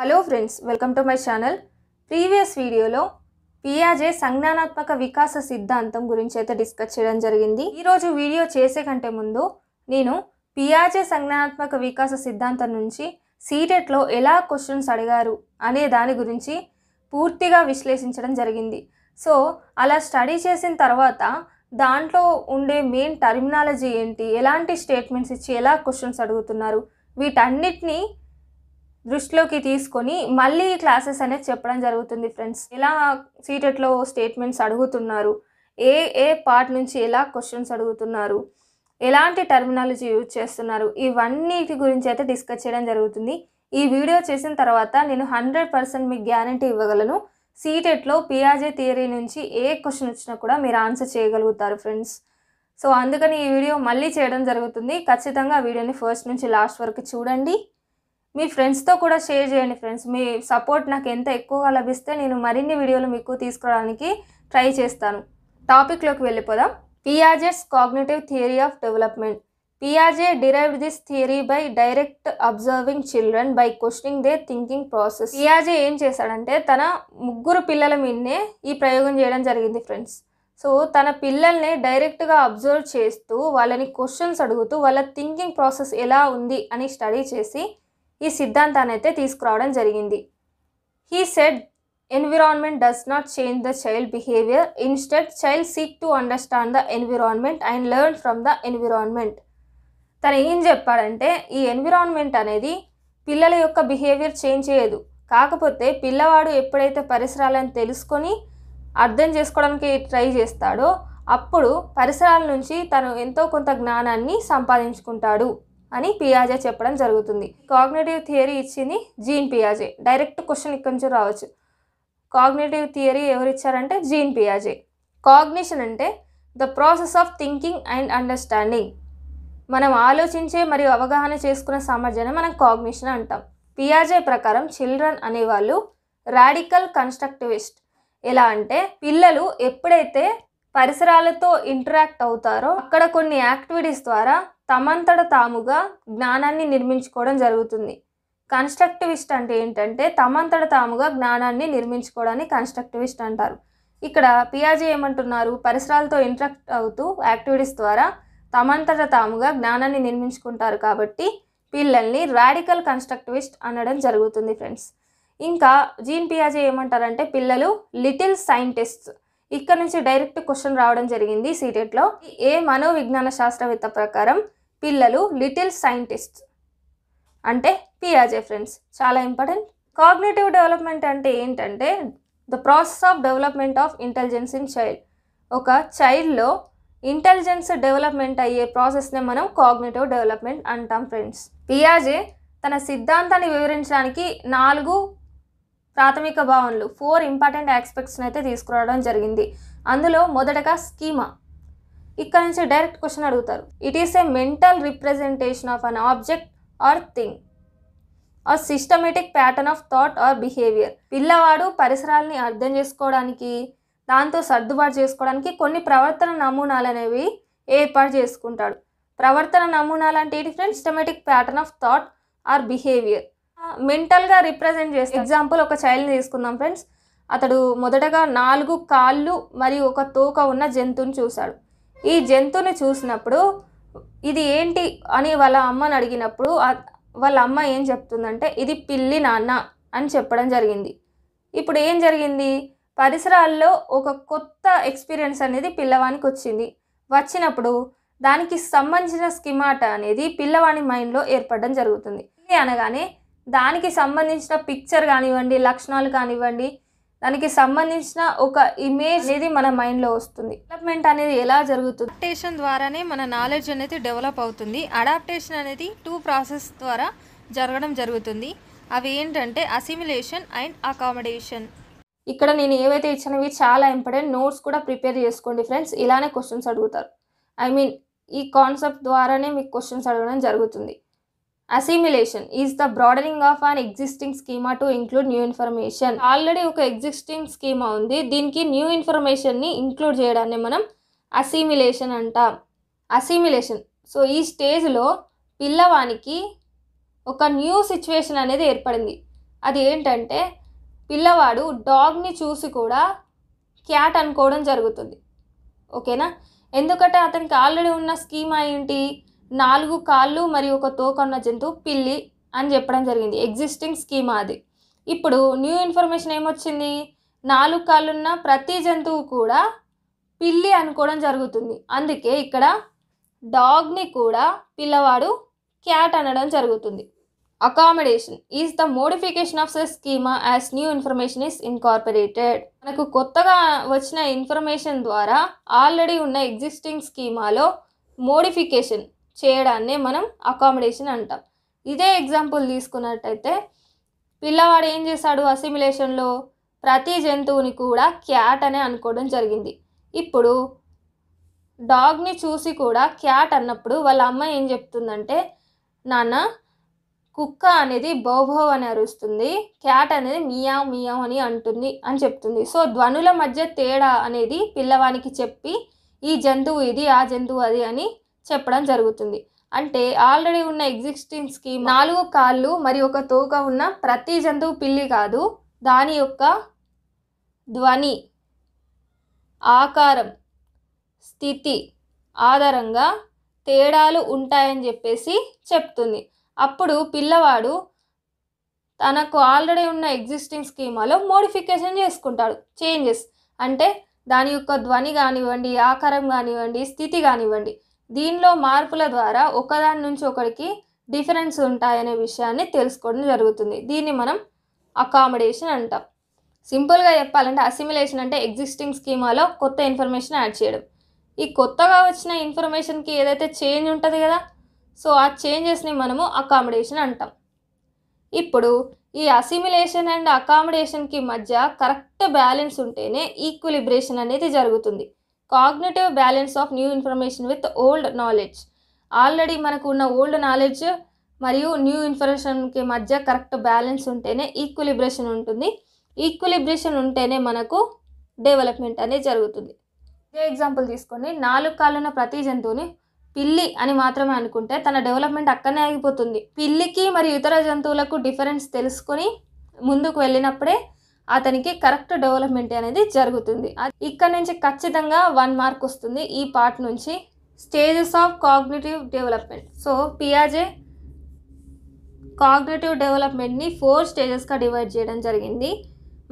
hello friends welcome to my channel previous వీడియోలో పియాజే సంజ్ఞానాత్మక వికాస సిద్ధాంతం గురించి అయితే డిస్కస్ చేయడం జరిగింది ఈరోజు వీడియో చేసే కంటే ముందు నేను పియాజే సంజ్ఞానాత్మక వికాస సిద్ధాంతం నుంచి సీటెట్లో e ఎలా క్వశ్చన్స్ అడిగారు అనే దాని గురించి పూర్తిగా విశ్లేషించడం జరిగింది సో అలా స్టడీ చేసిన తర్వాత దాంట్లో ఉండే మెయిన్ టర్మినాలజీ ఏంటి ఎలాంటి స్టేట్మెంట్స్ ఇచ్చి ఎలా క్వశ్చన్స్ అడుగుతున్నారు వీటన్నిటినీ దృష్టిలోకి తీసుకొని మళ్ళీ క్లాసెస్ అనేది చెప్పడం జరుగుతుంది ఫ్రెండ్స్ ఎలా సీటెట్లో స్టేట్మెంట్స్ అడుగుతున్నారు ఏ ఏ పార్ట్ నుంచి ఎలా క్వశ్చన్స్ అడుగుతున్నారు ఎలాంటి టర్మినాలజీ యూజ్ చేస్తున్నారు ఇవన్నీటి గురించి అయితే డిస్కస్ చేయడం జరుగుతుంది ఈ వీడియో చేసిన తర్వాత నేను హండ్రెడ్ పర్సెంట్ మీకు గ్యారంటీ ఇవ్వగలను సీటెట్లో పిఆర్జే థియరీ నుంచి ఏ క్వశ్చన్ వచ్చినా కూడా మీరు ఆన్సర్ చేయగలుగుతారు ఫ్రెండ్స్ సో అందుకని ఈ వీడియో మళ్ళీ చేయడం జరుగుతుంది ఖచ్చితంగా వీడియోని ఫస్ట్ నుంచి లాస్ట్ వరకు చూడండి మీ ఫ్రెండ్స్తో కూడా షేర్ చేయండి ఫ్రెండ్స్ మీ సపోర్ట్ నాకు ఎంత ఎక్కువగా లభిస్తే నేను మరిన్ని వీడియోలు మీకు తీసుకోవడానికి ట్రై చేస్తాను టాపిక్లోకి వెళ్ళిపోదాం పిఆర్జెస్ cognitive theory of development PRJ derived this theory by direct observing children by questioning they thinking process PRJ ఏం చేశాడంటే తన ముగ్గురు పిల్లల మీదనే ఈ ప్రయోగం చేయడం జరిగింది ఫ్రెండ్స్ సో తన పిల్లల్ని డైరెక్ట్గా అబ్జర్వ్ చేస్తూ వాళ్ళని క్వశ్చన్స్ అడుగుతూ వాళ్ళ థింకింగ్ ప్రాసెస్ ఎలా ఉంది అని స్టడీ చేసి ఈ సిద్ధాంతాన్ని అయితే తీసుకురావడం జరిగింది he said environment does not change the child behaviour instead child seek to understand the environment and learn from the environment తను ఏం చెప్పాడంటే ఈ ఎన్విరాన్మెంట్ అనేది పిల్లల యొక్క బిహేవియర్ చేంజ్ చేయదు కాకపోతే పిల్లవాడు ఎప్పుడైతే పరిసరాలను తెలుసుకొని అర్థం చేసుకోవడానికి ట్రై చేస్తాడో అప్పుడు పరిసరాల నుంచి తను ఎంతో కొంత జ్ఞానాన్ని సంపాదించుకుంటాడు అని పియాజే చెప్పడం జరుగుతుంది కాగ్నేటివ్ థియరీ ఇచ్చింది జీన్ పియాజే డైరెక్ట్ క్వశ్చన్ ఇక్కడి నుంచి రావచ్చు కాగ్నేటివ్ థియరీ ఎవరు ఇచ్చారంటే జీన్ పియాజే కాగ్నిషన్ అంటే the process of thinking and understanding మనం ఆలోచించే మరియు అవగాహన చేసుకునే సామర్థ్యాన్ని మనం కాగ్నిషన్ అంటాం పియాజే ప్రకారం చిల్డ్రన్ అనేవాళ్ళు రాడికల్ కన్స్ట్రక్టివిస్ట్ ఎలా అంటే పిల్లలు ఎప్పుడైతే పరిసరాలతో ఇంటరాక్ట్ అవుతారో అక్కడ కొన్ని యాక్టివిటీస్ ద్వారా తమంతట తాముగా జ్ఞానాన్ని నిర్మించుకోవడం జరుగుతుంది కన్స్ట్రక్టివిస్ట్ అంటే ఏంటంటే తమంతట తాముగా జ్ఞానాన్ని నిర్మించుకోవడాన్ని కన్స్ట్రక్టివిస్ట్ అంటారు ఇక్కడ పియాజీ ఏమంటున్నారు పరిసరాలతో ఇంట్రాక్ట్ అవుతూ యాక్టివిటీస్ ద్వారా తమంతట తాముగా జ్ఞానాన్ని నిర్మించుకుంటారు కాబట్టి పిల్లల్ని రాడికల్ కన్స్ట్రక్టివిస్ట్ అనడం జరుగుతుంది ఫ్రెండ్స్ ఇంకా జీన్ పియాజీ ఏమంటారంటే పిల్లలు లిటిల్ సైంటిస్ట్స్ ఇక్కడ నుంచి డైరెక్ట్ క్వశ్చన్ రావడం జరిగింది సీటెట్లో ఏ మనోవిజ్ఞాన శాస్త్రవేత్త ప్రకారం పిల్లలు లిటిల్ సైంటిస్ట్ అంటే పియాజే ఫ్రెండ్స్ చాలా ఇంపార్టెంట్ కాగ్నేటివ్ డెవలప్మెంట్ అంటే ఏంటంటే the process of development of intelligence in child ఒక చైల్డ్లో ఇంటెలిజెన్స్ డెవలప్మెంట్ అయ్యే ప్రాసెస్నే మనం కాగ్నేటివ్ డెవలప్మెంట్ అంటాం ఫ్రెండ్స్ పియాజే తన సిద్ధాంతాన్ని వివరించడానికి నాలుగు ప్రాథమిక భావనలు ఫోర్ ఇంపార్టెంట్ ఆస్పెక్ట్స్ని అయితే తీసుకురావడం జరిగింది అందులో మొదటగా స్కీమా ఇక్కడ నుంచి డైరెక్ట్ క్వశ్చన్ అడుగుతారు it is a mental representation of an object or thing or systematic pattern of thought or behaviour పిల్లవాడు పరిసరాల్ని అర్థం చేసుకోవడానికి దాంతో సర్దుబాటు చేసుకోవడానికి కొన్ని ప్రవర్తన నమూనాలు అనేవి ఏర్పాటు చేసుకుంటాడు ప్రవర్తన నమూనాలు అంటే different systematic pattern of thought or behaviour మెంటల్గా రిప్రజెంట్ చేస్తే ఎగ్జాంపుల్ ఒక చైల్డ్ని తీసుకుందాం ఫ్రెండ్స్ అతడు మొదటగా నాలుగు కాళ్ళు మరియు ఒక తోక ఉన్న జంతువుని చూశాడు ఈ జంతువుని చూసినప్పుడు ఇది ఏంటి అని వాళ్ళ అమ్మని అడిగినప్పుడు వాళ్ళ అమ్మ ఏం చెప్తుందంటే ఇది పిల్లి నాన్న అని చెప్పడం జరిగింది ఇప్పుడు ఏం జరిగింది పరిసరాల్లో ఒక కొత్త ఎక్స్పీరియన్స్ అనేది పిల్లవానికి వచ్చింది వచ్చినప్పుడు దానికి సంబంధించిన స్కిమాట అనేది పిల్లవాని మైండ్లో ఏర్పడడం జరుగుతుంది అనగానే దానికి సంబంధించిన పిక్చర్ కానివ్వండి లక్షణాలు కానివ్వండి దానికి సంబంధించిన ఒక ఇమేజ్ అనేది మన మైండ్లో వస్తుంది డెవలప్మెంట్ అనేది ఎలా జరుగుతుంది అడాప్టేషన్ ద్వారానే మన నాలెడ్జ్ అనేది డెవలప్ అవుతుంది అడాప్టేషన్ అనేది టూ ప్రాసెస్ ద్వారా జరగడం జరుగుతుంది అవి ఏంటంటే అసిమిలేషన్ అండ్ అకామిడేషన్ ఇక్కడ నేను ఏవైతే ఇచ్చినవి చాలా ఇంపార్టెంట్ నోట్స్ కూడా ప్రిపేర్ చేసుకోండి ఫ్రెండ్స్ ఇలానే క్వశ్చన్స్ అడుగుతారు ఐ మీన్ ఈ కాన్సెప్ట్ ద్వారానే మీకు క్వశ్చన్స్ అడగడం జరుగుతుంది assimilation is the broadening of an existing schema to include new information already ఒక ఎగ్జిస్టింగ్ స్కీమా ఉంది దీనికి న్యూ ఇన్ఫర్మేషన్ని ఇంక్లూడ్ చేయడాన్ని మనం అసిమిలేషన్ అంటాం అసిమిలేషన్ సో ఈ స్టేజ్లో పిల్లవానికి ఒక న్యూ సిచ్యువేషన్ అనేది ఏర్పడింది అది ఏంటంటే పిల్లవాడు డాగ్ని చూసి కూడా క్యాట్ అనుకోవడం జరుగుతుంది ఓకేనా ఎందుకంటే అతనికి ఆల్రెడీ ఉన్న స్కీమా ఏంటి నాలుగు కాళ్ళు మరియు ఒక తోకన్న జంతువు పిల్లి అని చెప్పడం జరిగింది ఎగ్జిస్టింగ్ స్కీమా అది ఇప్పుడు న్యూ ఇన్ఫర్మేషన్ ఏమొచ్చింది నాలుగు కాళ్ళున్న ప్రతి జంతువు కూడా పిల్లి అనుకోవడం జరుగుతుంది అందుకే ఇక్కడ డాగ్ని కూడా పిల్లవాడు క్యాట్ అనడం జరుగుతుంది accommodation is the modification of the schema as new information is incorporated మనకు కొత్తగా వచ్చిన ఇన్ఫర్మేషన్ ద్వారా ఆల్రెడీ ఉన్న ఎగ్జిస్టింగ్ స్కీమాలో మోడిఫికేషన్ చేయడాన్ని మనం అకామిడేషన్ అంటాం ఇదే ఎగ్జాంపుల్ తీసుకున్నట్టయితే పిల్లవాడు ఏం చేశాడు అసిమిలేషన్లో ప్రతి జంతువుని కూడా క్యాట్ అనే అనుకోవడం జరిగింది ఇప్పుడు డాగ్ని చూసి కూడా క్యాట్ అన్నప్పుడు వాళ్ళ అమ్మ ఏం చెప్తుందంటే నాన్న కుక్క అనేది బౌభవ్ అని అరుస్తుంది క్యాట్ అనేది మియా మియా అని అంటుంది అని చెప్తుంది సో ధ్వనుల మధ్య తేడా అనేది పిల్లవానికి చెప్పి ఈ జంతువు ఇది ఆ జంతువు అది అని చెప్పడం జరుగుతుంది అంటే ఆల్రెడీ ఉన్న ఎగ్జిస్టింగ్ స్కీమ్ నాలుగు కాళ్ళు మరి ఒక తోక ఉన్న ప్రతి జంతువు పిల్లి కాదు దాని యొక్క ధ్వని ఆకారం స్థితి ఆధారంగా తేడాలు ఉంటాయని చెప్పేసి చెప్తుంది అప్పుడు పిల్లవాడు తనకు ఆల్రెడీ ఉన్న ఎగ్జిస్టింగ్ స్కీమాలో మోడిఫికేషన్ చేసుకుంటాడు చేంజెస్ అంటే దాని యొక్క ధ్వని కానివ్వండి ఆకారం కానివ్వండి స్థితి కానివ్వండి దీనిలో మార్పుల ద్వారా ఒకదాని నుంచి ఒకరికి డిఫరెన్స్ ఉంటాయనే విషయాన్ని తెలుసుకోవడం జరుగుతుంది దీన్ని మనం అకామిడేషన్ అంటాం సింపుల్గా చెప్పాలంటే అసిమిలేషన్ అంటే ఎగ్జిస్టింగ్ స్కీమాలో కొత్త ఇన్ఫర్మేషన్ యాడ్ చేయడం ఈ కొత్తగా వచ్చిన ఇన్ఫర్మేషన్కి ఏదైతే చేంజ్ ఉంటుంది కదా సో ఆ చేంజెస్ని మనము అకామిడేషన్ అంటాం ఇప్పుడు ఈ అసిమిలేషన్ అండ్ అకామిడేషన్కి మధ్య కరెక్ట్ బ్యాలెన్స్ ఉంటేనే ఈక్విలిబ్రేషన్ అనేది జరుగుతుంది cognitive balance of new information with old knowledge already మనకు ఉన్న ఓల్డ్ నాలెడ్జ్ మరియు న్యూ ఇన్ఫర్మేషన్కి మధ్య కరెక్ట్ బ్యాలెన్స్ ఉంటేనే ఈక్విలిబ్రేషన్ ఉంటుంది ఈక్విలిబ్రేషన్ ఉంటేనే మనకు డెవలప్మెంట్ అనేది జరుగుతుంది ఇదే ఎగ్జాంపుల్ తీసుకోండి నాలుగు కాళ్ళున్న ప్రతి జంతువుని పిల్లి అని మాత్రమే అనుకుంటే తన డెవలప్మెంట్ అక్కడనే ఆగిపోతుంది పిల్లికి మరియు ఇతర జంతువులకు డిఫరెన్స్ తెలుసుకొని ముందుకు వెళ్ళినప్పుడే అతనికి కరెక్ట్ డెవలప్మెంట్ అనేది జరుగుతుంది ఇక్కడ నుంచి ఖచ్చితంగా వన్ మార్క్ వస్తుంది ఈ పార్ట్ నుంచి stages of cognitive development so పియాజే కాగ్నేటివ్ డెవలప్మెంట్ని ఫోర్ స్టేజెస్గా డివైడ్ చేయడం జరిగింది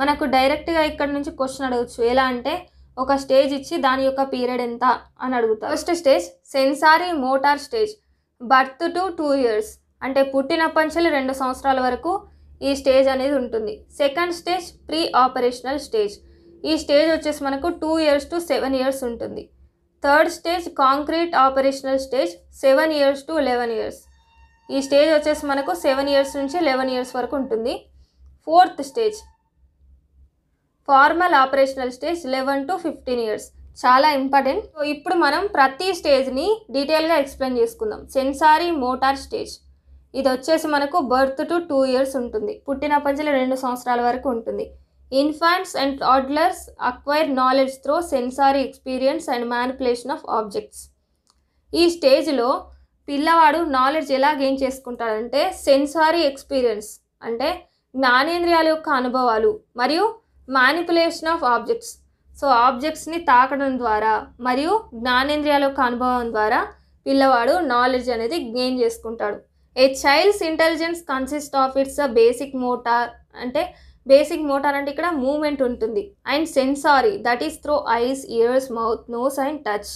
మనకు డైరెక్ట్గా ఇక్కడ నుంచి క్వశ్చన్ అడగచ్చు ఎలా అంటే ఒక స్టేజ్ ఇచ్చి దాని యొక్క పీరియడ్ ఎంత అని అడుగుతారు first stage sensory motor stage birth to two years అంటే పుట్టినప్పటి నుంచి రెండు సంవత్సరాల వరకు ఈ స్టేజ్ అనేది ఉంటుంది second stage pre operational stage ఈ స్టేజ్ వచ్చేసి మనకు two years to seven years ఉంటుంది third stage concrete operational stage seven years to eleven years ఈ స్టేజ్ వచ్చేసి మనకు సెవెన్ ఇయర్స్ నుంచి లెవెన్ ఇయర్స్ వరకు ఉంటుంది fourth stage formal operational stage eleven to fifteen years చాలా ఇంపార్టెంట్ ఇప్పుడు మనం ప్రతి స్టేజ్ని డీటెయిల్గా ఎక్స్ప్లెయిన్ చేసుకుందాం సెన్సారీ మోటార్ స్టేజ్ ఇది వచ్చేసి మనకు బర్త్ టు టూ ఇయర్స్ ఉంటుంది పుట్టిన నుంచి రెండు సంవత్సరాల వరకు ఉంటుంది infants and toddlers acquire knowledge through sensory experience and manipulation of objects ఈ స్టేజ్లో పిల్లవాడు నాలెడ్జ్ ఎలా గెయిన్ చేసుకుంటాడంటే సెన్సారీ ఎక్స్పీరియన్స్ అంటే జ్ఞానేంద్రియాల యొక్క అనుభవాలు మరియు మ్యానిపులేషన్ ఆఫ్ ఆబ్జెక్ట్స్ సో ఆబ్జెక్ట్స్ని తాకడం ద్వారా మరియు జ్ఞానేంద్రియాల యొక్క అనుభవం ద్వారా పిల్లవాడు నాలెడ్జ్ అనేది గెయిన్ చేసుకుంటాడు a child's intelligence consist of its a basic motor అంటే బేసిక్ మోటార్ అంటే ఇక్కడ మూమెంట్ ఉంటుంది and sensory that is through eyes ears mouth nose and touch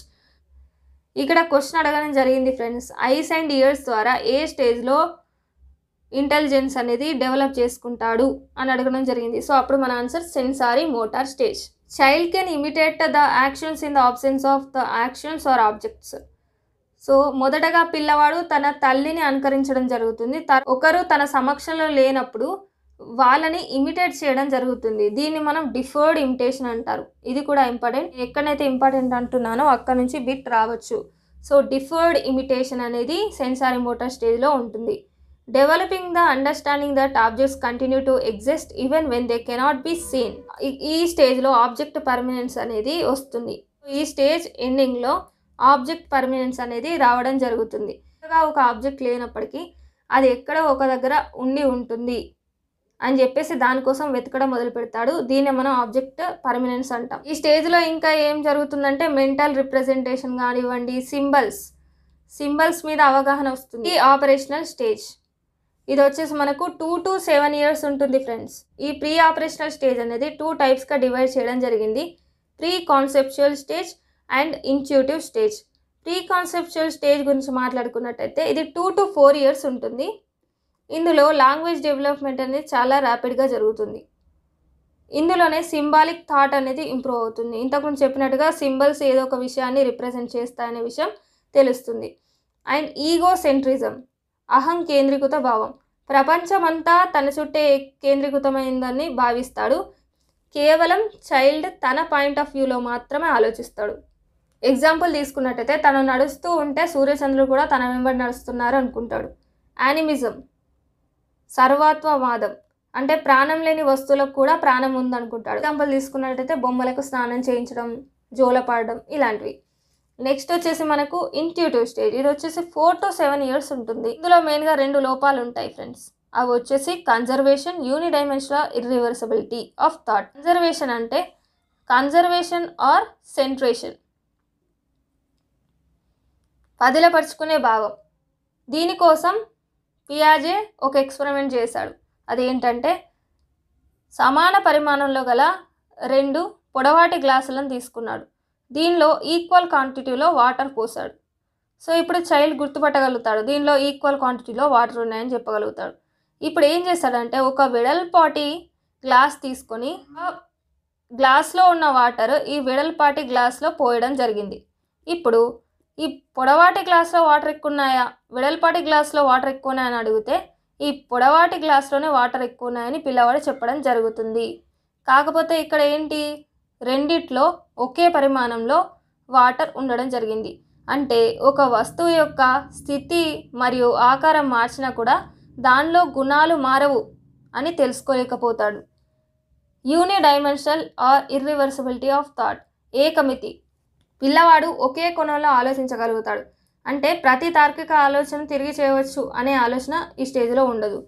ఇక్కడ క్వశ్చన్ అడగడం జరిగింది ఫ్రెండ్స్ ఐస్ అండ్ ఇయర్స్ ద్వారా ఏ స్టేజ్లో ఇంటెలిజెన్స్ అనేది డెవలప్ చేసుకుంటాడు అని అడగడం జరిగింది సో అప్పుడు మన answer sensory motor stage child can imitate the actions in the absence of the actions or objects so మొదటగా పిల్లవాడు తన తల్లిని అనుకరించడం జరుగుతుంది ఒకరు తన సమక్షంలో లేనప్పుడు వాళ్ళని ఇమిటేట్ చేయడం జరుగుతుంది దీన్ని మనం డిఫర్డ్ ఇమిటేషన్ అంటారు ఇది కూడా ఇంపార్టెంట్ ఎక్కడైతే ఇంపార్టెంట్ అంటున్నానో అక్కడ నుంచి బిట్ రావచ్చు సో డిఫర్డ్ ఇమిటేషన్ అనేది సెన్సారీ మోటార్ స్టేజ్లో ఉంటుంది developing the understanding that objects continue to exist even when they cannot be seen ఈ స్టేజ్లో ఆబ్జెక్ట్ పర్మనెన్స్ అనేది వస్తుంది ఈ స్టేజ్ ఎండింగ్లో ఆబ్జెక్ట్ పర్మినెన్స్ అనేది రావడం జరుగుతుంది ఒక ఆబ్జెక్ట్ లేనప్పటికీ అది ఎక్కడ ఒక దగ్గర ఉండి ఉంటుంది అని చెప్పేసి దానికోసం వెతకడం మొదలు పెడతాడు దీన్ని మనం ఆబ్జెక్ట్ పర్మినెన్స్ అంటాం ఈ స్టేజ్లో ఇంకా ఏం జరుగుతుందంటే మెంటల్ రిప్రజెంటేషన్ కానివ్వండి సింబల్స్ సింబల్స్ మీద అవగాహన వస్తుంది ఈ ఆపరేషనల్ స్టేజ్ ఇది వచ్చేసి మనకు టూ టు సెవెన్ ఇయర్స్ ఉంటుంది ఫ్రెండ్స్ ఈ ప్రీ ఆపరేషనల్ స్టేజ్ అనేది టూ టైప్స్గా డివైడ్ చేయడం జరిగింది pre conceptual stage and intuitive stage pre conceptual stage గురించి మాట్లాడుకున్నట్టయితే ఇది టూ టు ఫోర్ ఇయర్స్ ఉంటుంది ఇందులో లాంగ్వేజ్ డెవలప్మెంట్ అనేది చాలా ర్యాపిడ్గా జరుగుతుంది ఇందులోనే సింబాలిక్ థాట్ అనేది ఇంప్రూవ్ అవుతుంది ఇంతకుముందు చెప్పినట్టుగా సింబల్స్ ఏదో ఒక విషయాన్ని రిప్రజెంట్ చేస్తాయనే విషయం తెలుస్తుంది అండ్ ఈగో సెంట్రిజం అహం కేంద్రీకృత భావం ప్రపంచమంతా తన చుట్టే కేంద్రీకృతమైందని భావిస్తాడు కేవలం చైల్డ్ తన పాయింట్ ఆఫ్ వ్యూలో మాత్రమే ఆలోచిస్తాడు ఎగ్జాంపుల్ తీసుకున్నట్టయితే తను నడుస్తూ ఉంటే సూర్యచంద్రుడు కూడా తన వెంబడి నడుస్తున్నారు అనుకుంటాడు యానిమిజం సర్వత్వవాదం అంటే ప్రాణం లేని వస్తువులకు కూడా ప్రాణం ఉందనుకుంటాడు ఎగ్జాంపుల్ తీసుకున్నట్టయితే బొమ్మలకు స్నానం చేయించడం జోలపాడడం ఇలాంటివి నెక్స్ట్ వచ్చేసి మనకు ఇంట్యూటివ్ స్టేజ్ ఇది వచ్చేసి ఫోర్ టు సెవెన్ ఇయర్స్ ఉంటుంది ఇందులో మెయిన్గా రెండు లోపాలు ఉంటాయి ఫ్రెండ్స్ అవి వచ్చేసి conservation unidimensional irreversibility of thought conservation అంటే కన్జర్వేషన్ ఆర్ సెంట్రేషన్ పదిలపరుచుకునే భావం దీనికోసం పియాజే ఒక ఎక్స్పెరిమెంట్ చేశాడు అదేంటంటే సమాన పరిమాణంలో గల రెండు పొడవాటి గ్లాసులను తీసుకున్నాడు దీనిలో ఈక్వల్ క్వాంటిటీలో వాటర్ పోసాడు సో ఇప్పుడు చైల్డ్ గుర్తుపట్టగలుగుతాడు దీనిలో ఈక్వల్ క్వాంటిటీలో వాటర్ ఉన్నాయని చెప్పగలుగుతాడు ఇప్పుడు ఏం చేస్తాడంటే ఒక విడల్పాటి గ్లాస్ తీసుకొని గ్లాస్లో ఉన్న వాటర్ ఈ విడల్పాటి గ్లాస్లో పోయడం జరిగింది ఇప్పుడు ఈ పొడవాటి గ్లాస్లో వాటర్ ఎక్కువ ఉన్నాయా వెడల్పాటి గ్లాస్లో వాటర్ ఎక్కువ ఉన్నాయని అడిగితే ఈ పొడవాటి గ్లాస్లోనే వాటర్ ఎక్కువ ఉన్నాయని పిల్లవాడు చెప్పడం జరుగుతుంది కాకపోతే ఇక్కడ ఏంటి రెండిట్లో ఒకే పరిమాణంలో వాటర్ ఉండడం జరిగింది అంటే ఒక వస్తువు యొక్క స్థితి మరియు ఆకారం మార్చినా కూడా దానిలో గుణాలు మారవు అని తెలుసుకోలేకపోతాడు unidimensional or irreversibility of thought ఏకమితి పిల్లవాడు ఒకే కోణంలో ఆలోచించగలుగుతాడు అంటే ప్రతి తార్కిక ఆలోచన తిరిగి చేయవచ్చు అనే ఆలోచన ఈ స్టేజ్లో ఉండదు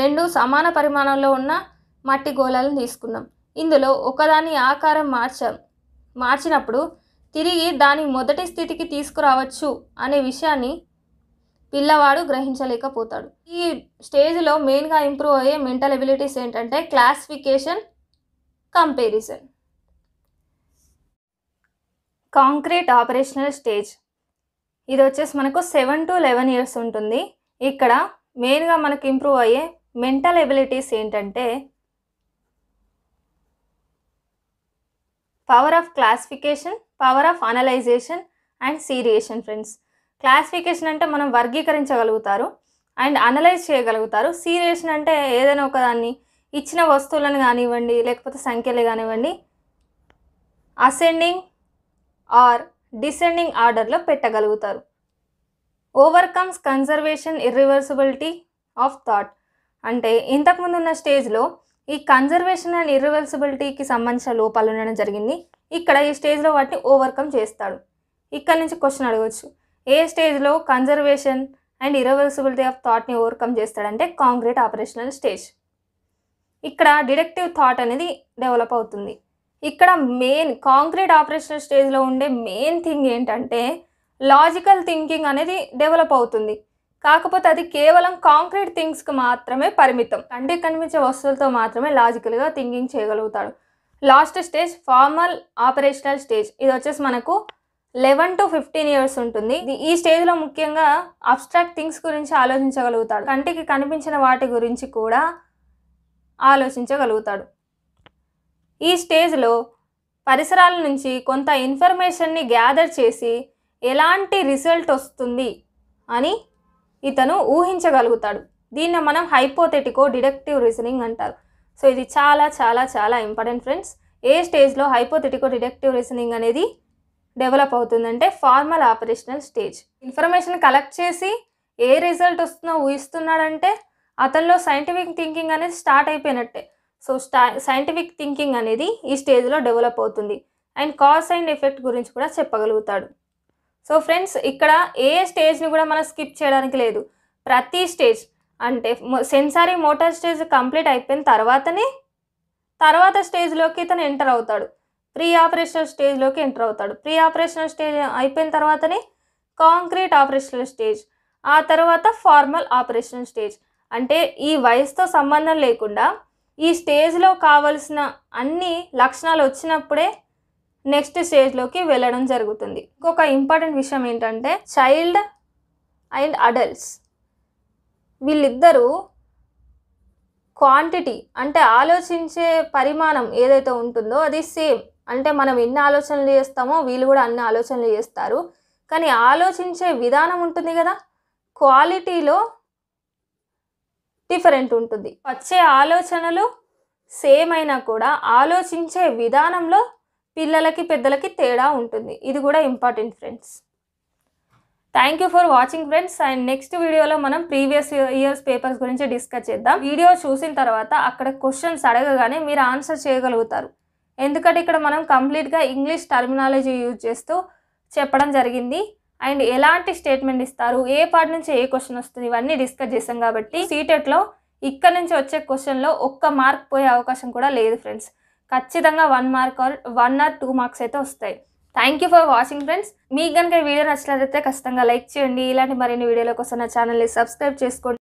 రెండు సమాన పరిమాణంలో ఉన్న మట్టి గోళాలను తీసుకున్నాం ఇందులో ఒకదాని ఆకారం మార్చాం మార్చినప్పుడు తిరిగి దాని మొదటి స్థితికి తీసుకురావచ్చు అనే విషయాన్ని పిల్లవాడు గ్రహించలేకపోతాడు ఈ స్టేజ్లో మెయిన్గా ఇంప్రూవ్ అయ్యే మెంటల్ ఎబిలిటీస్ ఏంటంటే classification comparison concrete operational stage ఇది వచ్చేసి మనకు సెవెన్ టు లెవెన్ ఇయర్స్ ఉంటుంది ఇక్కడ మెయిన్గా మనకు ఇంప్రూవ్ అయ్యే మెంటల్ ఎబిలిటీస్ ఏంటంటే power of classification power of analysation and seriation friends classification అంటే మనం వర్గీకరించగలుగుతారు అండ్ అనలైజ్ చేయగలుగుతారు సీరియేషన్ అంటే ఏదైనా ఒకదాన్ని ఇచ్చిన వస్తువులను కానివ్వండి లేకపోతే సంఖ్యలు కానివ్వండి అసెండింగ్ ఆర్ డిసెండింగ్ ఆర్డర్లో పెట్టగలుగుతారు overcomes conservation irreversibility of thought అంటే ఇంతకుముందు ఉన్న స్టేజ్లో ఈ కన్జర్వేషన్ అండ్ ఇర్రివర్సిబిలిటీకి సంబంధించిన లోపాలు ఉండడం జరిగింది ఇక్కడ ఈ స్టేజ్లో వాటిని ఓవర్కమ్ చేస్తాడు ఇక్కడ నుంచి క్వశ్చన్ అడగవచ్చు ఏ స్టేజ్లో కన్జర్వేషన్ అండ్ ఇర్రివర్సిబిలిటీ ఆఫ్ థాట్ని ఓవర్కమ్ చేస్తాడంటే కాంక్రీట్ ఆపరేషనల్ స్టేజ్ ఇక్కడ డిడక్టివ్ థాట్ అనేది డెవలప్ అవుతుంది ఇక్కడ మెయిన్ కాంక్రీట్ ఆపరేషన్ స్టేజ్లో ఉండే మెయిన్ థింగ్ ఏంటంటే లాజికల్ థింకింగ్ అనేది డెవలప్ అవుతుంది కాకపోతే అది కేవలం కాంక్రీట్ థింగ్స్కి మాత్రమే పరిమితం అంటే కనిపించే వస్తువులతో మాత్రమే లాజికల్గా థింకింగ్ చేయగలుగుతాడు last stage formal operational stage ఇది వచ్చేసి మనకు లెవెన్ టు ఫిఫ్టీన్ ఇయర్స్ ఉంటుంది ఈ స్టేజ్లో ముఖ్యంగా అబ్స్ట్రాక్ట్ థింగ్స్ గురించి ఆలోచించగలుగుతాడు కంటికి కనిపించిన వాటి గురించి కూడా ఆలోచించగలుగుతాడు ఈ స్టేజ్లో పరిసరాల నుంచి కొంత ఇన్ఫర్మేషన్ని గ్యాదర్ చేసి ఎలాంటి రిజల్ట్ వస్తుంది అని ఇతను ఊహించగలుగుతాడు దీన్ని మనం హైపోథెటికో డిడక్టివ్ రీజనింగ్ అంటారు సో ఇది చాలా చాలా చాలా ఇంపార్టెంట్ ఫ్రెండ్స్ ఏ స్టేజ్లో హైపోథెటికో డిడక్టివ్ రీజనింగ్ అనేది డెవలప్ అవుతుందంటే formal operational stage information collect చేసి ఏ రిజల్ట్ వస్తుందో ఊహిస్తున్నాడంటే అతనిలో సైంటిఫిక్ థింకింగ్ అనేది స్టార్ట్ అయిపోయినట్టే సో స్టా సైంటిఫిక్ థింకింగ్ అనేది ఈ స్టేజ్లో డెవలప్ అవుతుంది అండ్ కాస్ అండ్ ఎఫెక్ట్ గురించి కూడా చెప్పగలుగుతాడు సో ఫ్రెండ్స్ ఇక్కడ ఏ స్టేజ్ని కూడా మనం స్కిప్ చేయడానికి లేదు ప్రతి స్టేజ్ అంటే సెన్సారీ మోటార్ స్టేజ్ కంప్లీట్ అయిపోయిన తర్వాతనే తర్వాత స్టేజ్లోకి ఇతను ఎంటర్ అవుతాడు ప్రీ ఆపరేషనల్ స్టేజ్లోకి ఎంటర్ అవుతాడు ప్రీ ఆపరేషనల్ స్టేజ్ అయిపోయిన తర్వాతనే కాంక్రీట్ ఆపరేషనల్ స్టేజ్ ఆ తర్వాత ఫార్మల్ ఆపరేషనల్ స్టేజ్ అంటే ఈ వయసుతో సంబంధం లేకుండా ఈ స్టేజ్లో కావలసిన అన్ని లక్షణాలు వచ్చినప్పుడే నెక్స్ట్ స్టేజ్లోకి వెళ్ళడం జరుగుతుంది ఇంకొక ఇంపార్టెంట్ విషయం ఏంటంటే చైల్డ్ అండ్ అడల్ట్స్ వీళ్ళిద్దరూ క్వాంటిటీ అంటే ఆలోచించే పరిమాణం ఏదైతే ఉంటుందో అది సేమ్ అంటే మనం ఎన్ని ఆలోచనలు చేస్తామో వీళ్ళు కూడా అన్ని ఆలోచనలు చేస్తారు కానీ ఆలోచించే విధానం ఉంటుంది కదా క్వాలిటీలో డిఫరెంట్ ఉంటుంది వచ్చే ఆలోచనలు సేమ్ అయినా కూడా ఆలోచించే విధానంలో పిల్లలకి పెద్దలకి తేడా ఉంటుంది ఇది కూడా important friends thank you for watching friends and next వీడియోలో మనం ప్రీవియస్ ఇయర్స్ పేపర్స్ గురించి డిస్కస్ చేద్దాం వీడియో చూసిన తర్వాత అక్కడ క్వశ్చన్స్ అడగగానే మీరు ఆన్సర్ చేయగలుగుతారు ఎందుకంటే ఇక్కడ మనం కంప్లీట్గా ఇంగ్లీష్ టర్మినాలజీ యూజ్ చేస్తూ చెప్పడం జరిగింది అండ్ ఎలాంటి స్టేట్మెంట్ ఇస్తారు ఏ పార్ట్ నుంచి ఏ క్వశ్చన్ వస్తుంది ఇవన్నీ డిస్కస్ చేసాం కాబట్టి సీటెట్లో e ఇక్కడ నుంచి వచ్చే క్వశ్చన్లో ఒక్క మార్క్ పోయే అవకాశం కూడా లేదు ఫ్రెండ్స్ ఖచ్చితంగా one mark or one or two marks అయితే వస్తాయి thank you for watching friends మీకు కనుక వీడియో నచ్చినట్లయితే ఖచ్చితంగా లైక్ చేయండి ఇలాంటి మరిన్ని వీడియోల కోసం నా ఛానల్ని సబ్స్క్రైబ్ చేసుకోండి